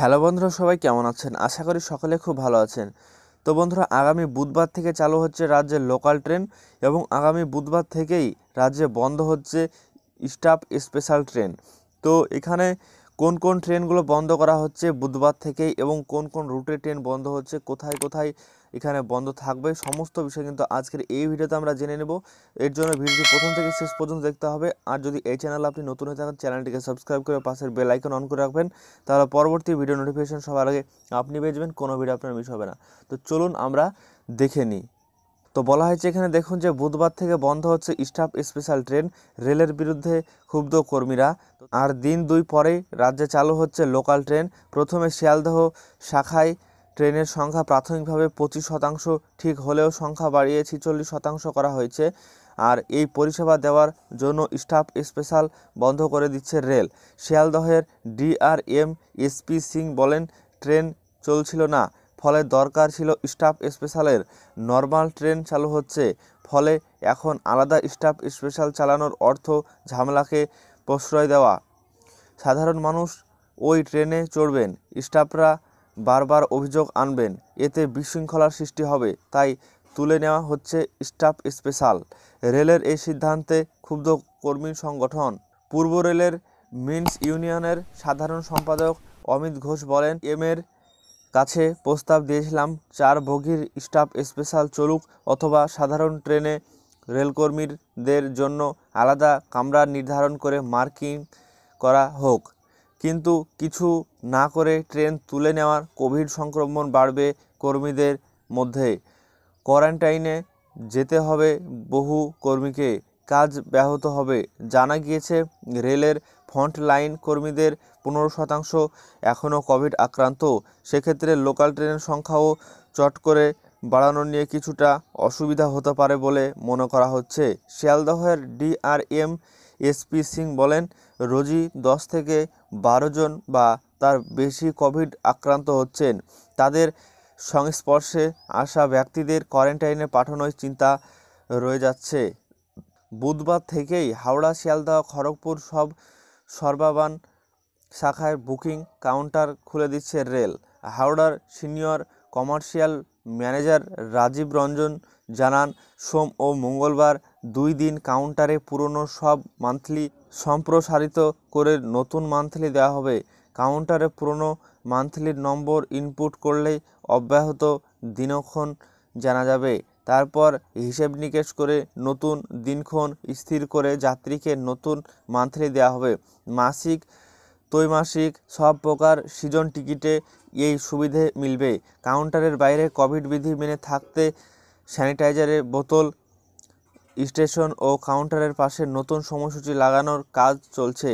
hello বন্ধুরা সবাই কেমন আছেন আশা করি সকলে খুব ভালো আছেন তো বন্ধুরা আগামী বুধবার থেকে চালু হচ্ছে রাজ্যের লোকাল ট্রেন এবং আগামী বুধবার থেকেই রাজ্যে বন্ধ হচ্ছে স্টাফ স্পেশাল ট্রেন তো এখানে কোন কোন ট্রেনগুলো বন্ধ করা হচ্ছে বুধবার থেকে এবং কোন কোন রুটে ট্রেন বন্ধ হচ্ছে কোথায় কোথায় এখানে বন্ধ থাকবে সমস্ত বিষয় কিন্তু আজকের এই ভিডিওতে আমরা জেনে নেব এর জন্য ভিডিওটি প্রথম থেকে শেষ পর্যন্ত দেখতে হবে আর যদি এই চ্যানেল আপনি নতুন হয়ে থাকেন চ্যানেলটিকে সাবস্ক্রাইব করে পাশের বেল আইকন অন করে রাখবেন তাহলে পরবর্তী ভিডিও নোটিফিকেশন সবার আগে আপনি পেয়ে যাবেন কোনো ভিডিও আপনার মিস হবে না তো চলুন আমরা দেখে নিই তো বলা হয়েছে এখানে দেখুন যে বুধবার থেকে বন্ধ হচ্ছে স্টাফ স্পেশাল ট্রেন রেলের বিরুদ্ধে ক্ষুব্ধ কর্মীরা আর দিন দুই পরে রাজ্যে চালু হচ্ছে লোকাল ট্রেন প্রথমে শিয়ালদহ শাখায় ট্রেনের সংখ্যা প্রাথমিকভাবে পঁচিশ শতাংশ ঠিক হলেও সংখ্যা বাড়িয়ে ছিচল্লিশ শতাংশ করা হয়েছে আর এই পরিষেবা দেওয়ার জন্য স্টাফ স্পেশাল বন্ধ করে দিচ্ছে রেল শিয়ালদহের ডিআরএম এসপি সিং বলেন ট্রেন চলছিল না ফলে দরকার ছিল স্টাফ স্পেশালের নর্মাল ট্রেন চালু হচ্ছে ফলে এখন আলাদা স্টাফ স্পেশাল চালানোর অর্থ ঝামেলাকে প্রশ্রয় দেওয়া সাধারণ মানুষ ওই ট্রেনে চড়বেন স্টাফরা বারবার অভিযোগ আনবেন এতে বিশৃঙ্খলার সৃষ্টি হবে তাই তুলে নেওয়া হচ্ছে স্টাফ স্পেশাল রেলের এই সিদ্ধান্তে ক্ষুব্ধ কর্মী সংগঠন পূর্ব রেলের মিন্স ইউনিয়নের সাধারণ সম্পাদক অমিত ঘোষ বলেন এমের কাছে প্রস্তাব দিয়েছিলাম চার বগির স্টাফ স্পেশাল চলুক অথবা সাধারণ ট্রেনে রেলকর্মীদের জন্য আলাদা কামরা নির্ধারণ করে মার্কিং করা হোক কিন্তু কিছু না করে ট্রেন তুলে নেওয়ার কোভিড সংক্রমণ বাড়বে কর্মীদের মধ্যে কোয়ারেন্টাইনে যেতে হবে বহু কর্মীকে কাজ ব্যাহত হবে জানা গিয়েছে রেলের ফ্রন্টলাইন কর্মীদের পনেরো শতাংশ এখনও কোভিড আক্রান্ত সেক্ষেত্রে লোকাল ট্রেনের সংখ্যাও চট করে বাড়ানো নিয়ে কিছুটা অসুবিধা হতে পারে বলে মনে করা হচ্ছে শিয়ালদহের ডিআরএম এসপি সিং বলেন রোজি দশ থেকে বারো জন বা তার বেশি কোভিড আক্রান্ত হচ্ছেন তাদের সংস্পর্শে আসা ব্যক্তিদের কোয়ারেন্টাইনে পাঠানোর চিন্তা রয়ে যাচ্ছে বুধবার থেকেই হাওড়া শিয়ালদহ খড়গপুর সব সর্বাবান শাখায় বুকিং কাউন্টার খুলে দিচ্ছে রেল হাওড়ার senior commercial manager Rajeev Ranjan জানান সোম ও মঙ্গলবার দুই দিন কাউন্টারে পুরনো সব মান্থলি সম্প্রসারিত করে নতুন মান্থলি দেওয়া হবে কাউন্টারে পুরনো মান্থলির নম্বর ইনপুট করলে অব্যাহত দিনক্ষণ জানা যাবে তারপর হিসেব নিকেশ করে নতুন দিনক্ষণ স্থির করে যাত্রীকে নতুন মান্থলি দেওয়া হবে মাসিক ত্রৈমাসিক সব প্রকার সিজন টিকিটে এই সুবিধে মিলবে কাউন্টারের বাইরে কোভিড বিধি মেনে থাকতে স্যানিটাইজারের বোতল স্টেশন ও কাউন্টারের পাশে নতুন সময়সূচি লাগানোর কাজ চলছে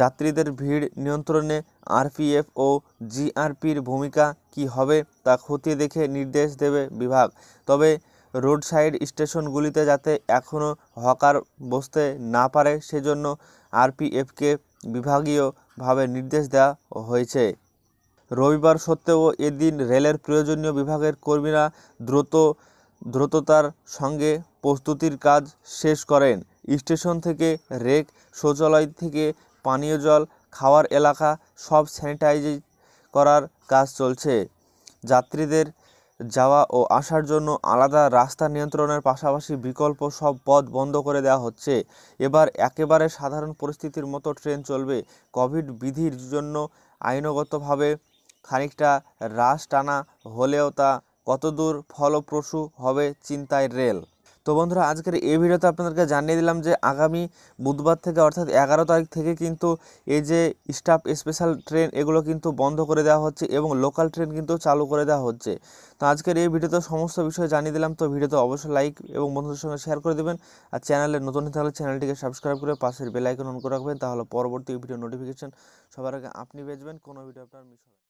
যাত্রীদের ভিড় নিয়ন্ত্রণে আরপিএফ ও জিআরপির ভূমিকা কি হবে তা খতিয়ে দেখে নির্দেশ দেবে বিভাগ তবে রোড সাইড স্টেশনগুলিতে যাতে এখনও হকার বসতে না পারে সেজন্য আরপিএফকে বিভাগীয়ভাবে নির্দেশ দেওয়া হয়েছে রবিবার সত্ত্বেও এদিন রেলের প্রয়োজনীয় বিভাগের কর্মীরা দ্রুত দ্রুততার সঙ্গে প্রস্তুতির কাজ শেষ করেন স্টেশন থেকে রেক শৌচালয় থেকে পানীয় জল খাওয়ার এলাকা সব স্যানিটাইজ করার কাজ চলছে যাত্রীদের যাওয়া ও আসার জন্য আলাদা রাস্তা নিয়ন্ত্রণের পাশাপাশি বিকল্প সব পথ বন্ধ করে দেওয়া হচ্ছে এবার একেবারে সাধারণ পরিস্থিতির মতো ট্রেন চলবে কোভিড বিধির জন্য আইনগতভাবে খানিকটা রাশ টানা হলেও তা কতদূর ফলপ্রসূ হবে চিন্তায় রেল তো বন্ধুরা আজকের এই ভিডিওতে আপনাদেরকে জানিয়ে দিলাম যে আগামী বুধবার থেকে অর্থাৎ এগারো তারিখ থেকে কিন্তু এই যে স্টাফ স্পেশাল ট্রেন এগুলো কিন্তু বন্ধ করে দেওয়া হচ্ছে এবং লোকাল ট্রেন কিন্তু চালু করে দেওয়া হচ্ছে তো আজকের এই ভিডিওতে সমস্ত বিষয় জানিয়ে দিলাম তো ভিডিওতে অবশ্যই লাইক এবং বন্ধুদের সঙ্গে শেয়ার করে দেবেন আর চ্যানেলে নতুন তাহলে চ্যানেলটিকে সাবস্ক্রাইব করে পাশের বেলাইকন অন করে রাখবেন তাহলে পরবর্তী ভিডিও নোটিফিকেশান সবার আগে আপনি বেচবেন কোনো ভিডিও আপনার মিস হবে